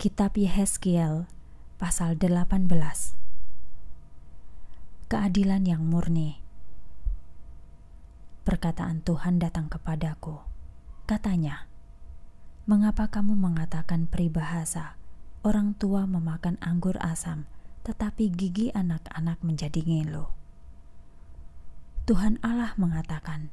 Kitab Yehezkiel pasal 18 Keadilan yang murni Perkataan Tuhan datang kepadaku Katanya Mengapa kamu mengatakan peribahasa Orang tua memakan anggur asam Tetapi gigi anak-anak menjadi ngelo Tuhan Allah mengatakan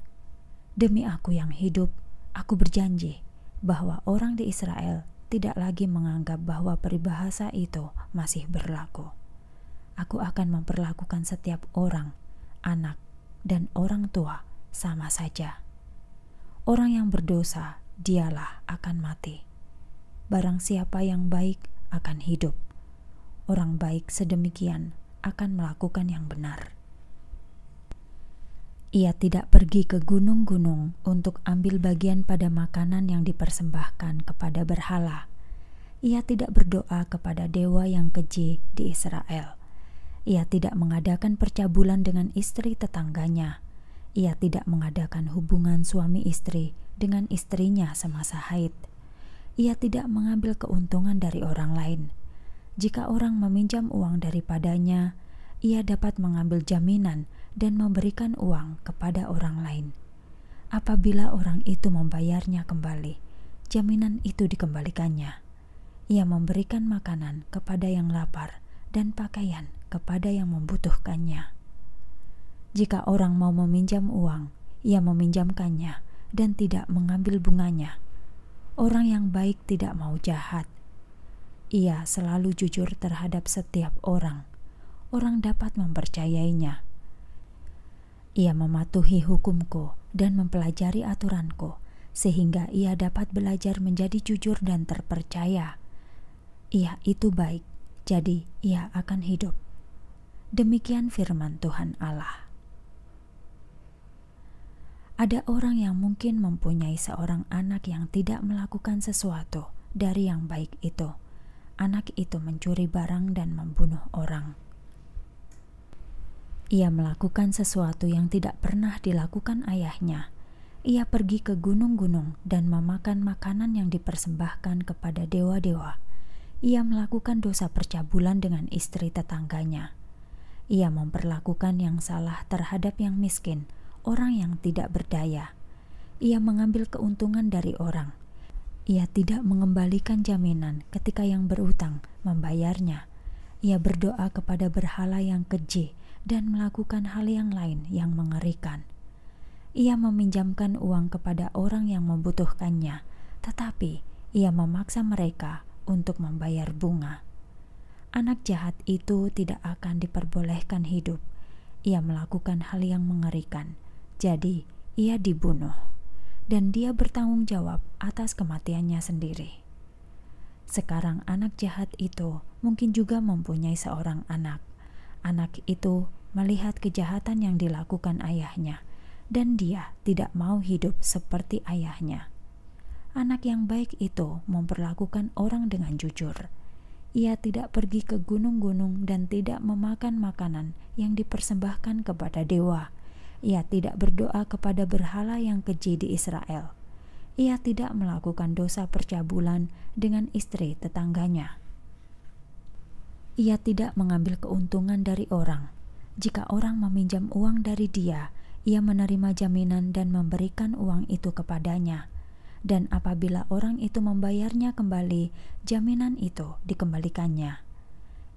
Demi aku yang hidup Aku berjanji bahwa orang di Israel tidak lagi menganggap bahwa peribahasa itu masih berlaku. Aku akan memperlakukan setiap orang, anak, dan orang tua sama saja. Orang yang berdosa, dialah akan mati. Barang siapa yang baik akan hidup. Orang baik sedemikian akan melakukan yang benar. Ia tidak pergi ke gunung-gunung untuk ambil bagian pada makanan yang dipersembahkan kepada berhala. Ia tidak berdoa kepada dewa yang keji di Israel. Ia tidak mengadakan percabulan dengan istri tetangganya. Ia tidak mengadakan hubungan suami istri dengan istrinya semasa haid. Ia tidak mengambil keuntungan dari orang lain. Jika orang meminjam uang daripadanya, ia dapat mengambil jaminan dan memberikan uang kepada orang lain. Apabila orang itu membayarnya kembali, jaminan itu dikembalikannya. Ia memberikan makanan kepada yang lapar dan pakaian kepada yang membutuhkannya. Jika orang mau meminjam uang, ia meminjamkannya dan tidak mengambil bunganya. Orang yang baik tidak mau jahat ia selalu jujur terhadap setiap orang orang dapat mempercayainya. Ia mematuhi hukumku dan mempelajari aturanku, sehingga ia dapat belajar menjadi jujur dan terpercaya. Ia itu baik, jadi ia akan hidup. Demikian firman Tuhan Allah. Ada orang yang mungkin mempunyai seorang anak yang tidak melakukan sesuatu dari yang baik itu. Anak itu mencuri barang dan membunuh orang. Ia melakukan sesuatu yang tidak pernah dilakukan ayahnya. Ia pergi ke gunung-gunung dan memakan makanan yang dipersembahkan kepada dewa-dewa. Ia melakukan dosa percabulan dengan istri tetangganya. Ia memperlakukan yang salah terhadap yang miskin, orang yang tidak berdaya. Ia mengambil keuntungan dari orang. Ia tidak mengembalikan jaminan ketika yang berutang membayarnya. Ia berdoa kepada berhala yang keji dan melakukan hal yang lain yang mengerikan. Ia meminjamkan uang kepada orang yang membutuhkannya, tetapi ia memaksa mereka untuk membayar bunga. Anak jahat itu tidak akan diperbolehkan hidup. Ia melakukan hal yang mengerikan, jadi ia dibunuh, dan dia bertanggung jawab atas kematiannya sendiri. Sekarang, anak jahat itu mungkin juga mempunyai seorang anak. Anak itu melihat kejahatan yang dilakukan ayahnya, dan dia tidak mau hidup seperti ayahnya. Anak yang baik itu memperlakukan orang dengan jujur. Ia tidak pergi ke gunung-gunung dan tidak memakan makanan yang dipersembahkan kepada dewa. Ia tidak berdoa kepada berhala yang keji di Israel ia tidak melakukan dosa percabulan dengan istri tetangganya. Ia tidak mengambil keuntungan dari orang, jika orang meminjam uang dari dia, ia menerima jaminan dan memberikan uang itu kepadanya. Dan apabila orang itu membayarnya kembali, jaminan itu dikembalikannya.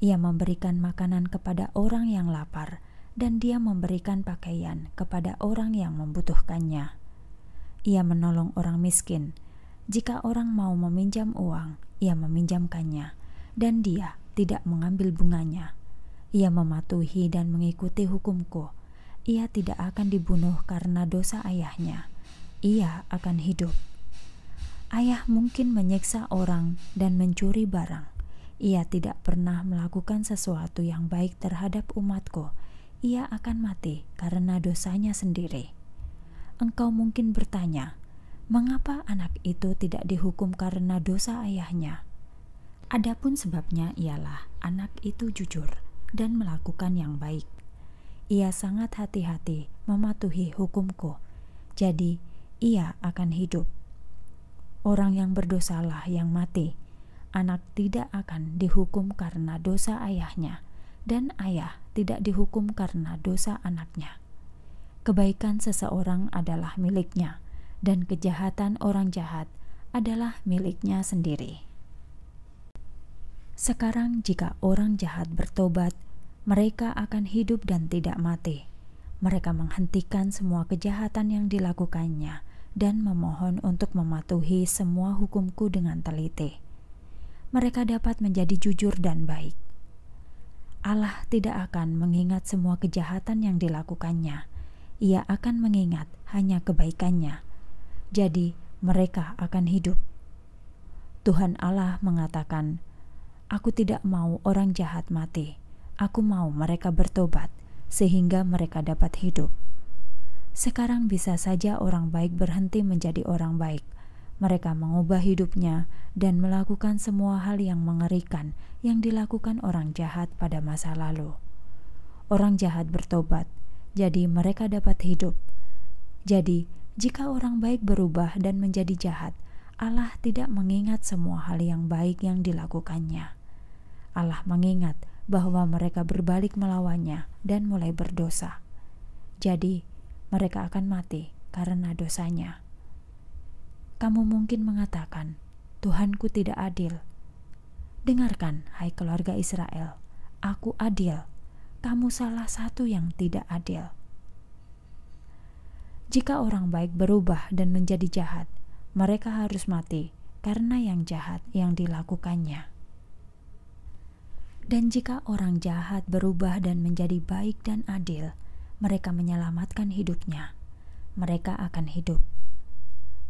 Ia memberikan makanan kepada orang yang lapar, dan dia memberikan pakaian kepada orang yang membutuhkannya. Ia menolong orang miskin. Jika orang mau meminjam uang, ia meminjamkannya, dan dia tidak mengambil bunganya ia mematuhi dan mengikuti hukumku. Ia tidak akan dibunuh karena dosa ayahnya. Ia akan hidup. Ayah mungkin menyiksa orang dan mencuri barang. Ia tidak pernah melakukan sesuatu yang baik terhadap umatku. Ia akan mati karena dosanya sendiri. Engkau mungkin bertanya, mengapa anak itu tidak dihukum karena dosa ayahnya? Adapun sebabnya ialah anak itu jujur dan melakukan yang baik. Ia sangat hati-hati mematuhi hukumku, jadi ia akan hidup. Orang yang berdosalah yang mati, anak tidak akan dihukum karena dosa ayahnya, dan ayah tidak dihukum karena dosa anaknya. Kebaikan seseorang adalah miliknya, dan kejahatan orang jahat adalah miliknya sendiri. Sekarang, jika orang jahat bertobat, mereka akan hidup dan tidak mati. Mereka menghentikan semua kejahatan yang dilakukannya dan memohon untuk mematuhi semua hukumku dengan teliti. Mereka dapat menjadi jujur dan baik. Allah tidak akan mengingat semua kejahatan yang dilakukannya. Ia akan mengingat hanya kebaikannya. Jadi, mereka akan hidup. Tuhan Allah mengatakan, Aku tidak mau orang jahat mati. Aku mau mereka bertobat sehingga mereka dapat hidup. Sekarang bisa saja orang baik berhenti menjadi orang baik. Mereka mengubah hidupnya dan melakukan semua hal yang mengerikan yang dilakukan orang jahat pada masa lalu. Orang jahat bertobat, jadi mereka dapat hidup. Jadi, jika orang baik berubah dan menjadi jahat, Allah tidak mengingat semua hal yang baik yang dilakukannya. Allah mengingat bahwa mereka berbalik melawannya dan mulai berdosa. Jadi, mereka akan mati karena dosanya. Kamu mungkin mengatakan, "Tuhanku tidak adil." Dengarkan, hai keluarga Israel, aku adil. Kamu salah satu yang tidak adil. Jika orang baik berubah dan menjadi jahat, mereka harus mati karena yang jahat yang dilakukannya. Dan jika orang jahat berubah dan menjadi baik dan adil, mereka menyelamatkan hidupnya. Mereka akan hidup.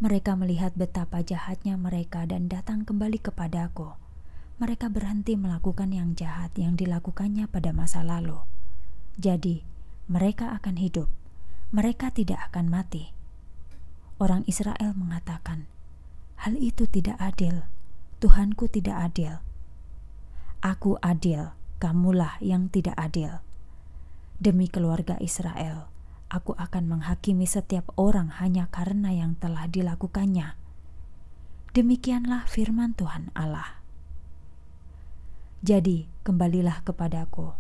Mereka melihat betapa jahatnya mereka dan datang kembali kepadaku. Mereka berhenti melakukan yang jahat yang dilakukannya pada masa lalu. Jadi, mereka akan hidup. Mereka tidak akan mati. Orang Israel mengatakan, "Hal itu tidak adil. Tuhanku tidak adil." Aku adil, kamulah yang tidak adil. Demi keluarga Israel, aku akan menghakimi setiap orang hanya karena yang telah dilakukannya. Demikianlah firman Tuhan Allah. Jadi, kembalilah kepadaku.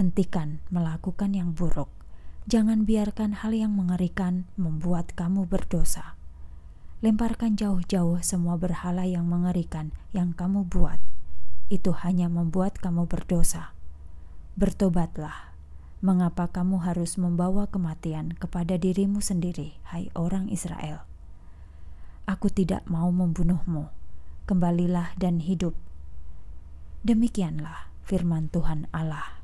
Hentikan melakukan yang buruk. Jangan biarkan hal yang mengerikan membuat kamu berdosa lemparkan jauh-jauh semua berhala yang mengerikan yang kamu buat itu hanya membuat kamu berdosa. Bertobatlah. Mengapa kamu harus membawa kematian kepada dirimu sendiri, hai orang Israel? Aku tidak mau membunuhmu. Kembalilah dan hidup. Demikianlah firman Tuhan Allah.